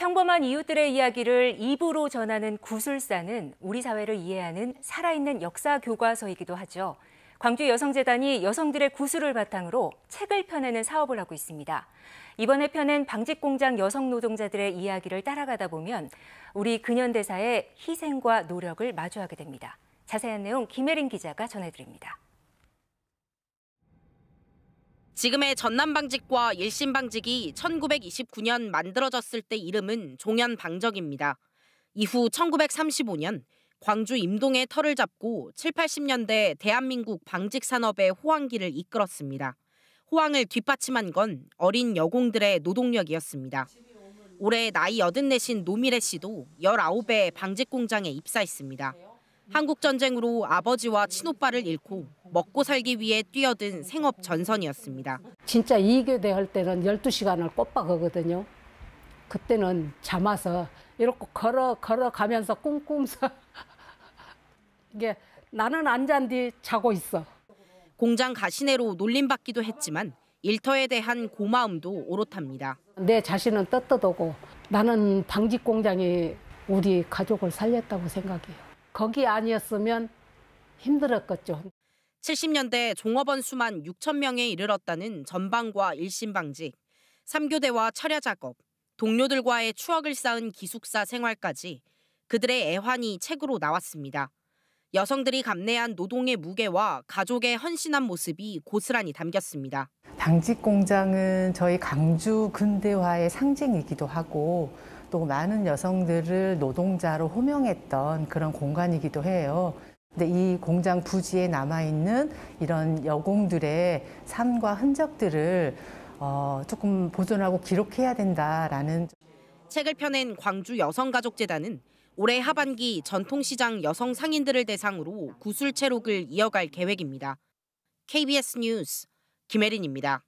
평범한 이웃들의 이야기를 입으로 전하는 구술사는 우리 사회를 이해하는 살아있는 역사 교과서이기도 하죠. 광주 여성재단이 여성들의 구술을 바탕으로 책을 펴내는 사업을 하고 있습니다. 이번에 펴낸 방직공장 여성 노동자들의 이야기를 따라가다 보면 우리 근현대사의 희생과 노력을 마주하게 됩니다. 자세한 내용 김혜린 기자가 전해드립니다. 지금의 전남방직과 일신방직이 1929년 만들어졌을 때 이름은 종현방적입니다. 이후 1935년 광주 임동의 터를 잡고 7, 80년대 대한민국 방직 산업의 호황기를 이끌었습니다. 호황을 뒷받침한 건 어린 여공들의 노동력이었습니다. 올해 나이 84신 노미래 씨도 19회 방직 공장에 입사했습니다. 한국 전쟁으로 아버지와 친오빠를 잃고 먹고 살기 위해 뛰어든 생업 전선이었습니다. 진짜 이교대 할 때는 12시간을 꼬박 하거든요. 그때는 잠아서 이렇게 걸어 걸어가면서 꿈꿈서 이게 나는 안잔뒤 자고 있어. 공장 가시내로 놀림받기도 했지만 일터에 대한 고마움도 오롯합니다. 내 자신은 떳떳하고 나는 방직 공장이 우리 가족을 살렸다고 생각해요. 거기 아니었으면 힘들었겠죠. 70년대 종업원 수만 6천 명에 이르렀다는 전방과 일심방직, 삼교대와 철야 작업, 동료들과의 추억을 쌓은 기숙사 생활까지 그들의 애환이 책으로 나왔습니다. 여성들이 감내한 노동의 무게와 가족의 헌신한 모습이 고스란히 담겼습니다. 당직 공장은 저희 강주 근대화의 상징이기도 하고 또 많은 여성들을 노동자로 호명했던 그런 공간이기도 해요. 이 공장 부지에 남아있는 이런 여공들의 삶과 흔적들을 어, 조금 보존하고 기록해야 된다라는 책을 펴낸 광주 여성가족재단은 올해 하반기 전통시장 여성 상인들을 대상으로 구술 채록을 이어갈 계획입니다. KBS 뉴스 김혜린입니다.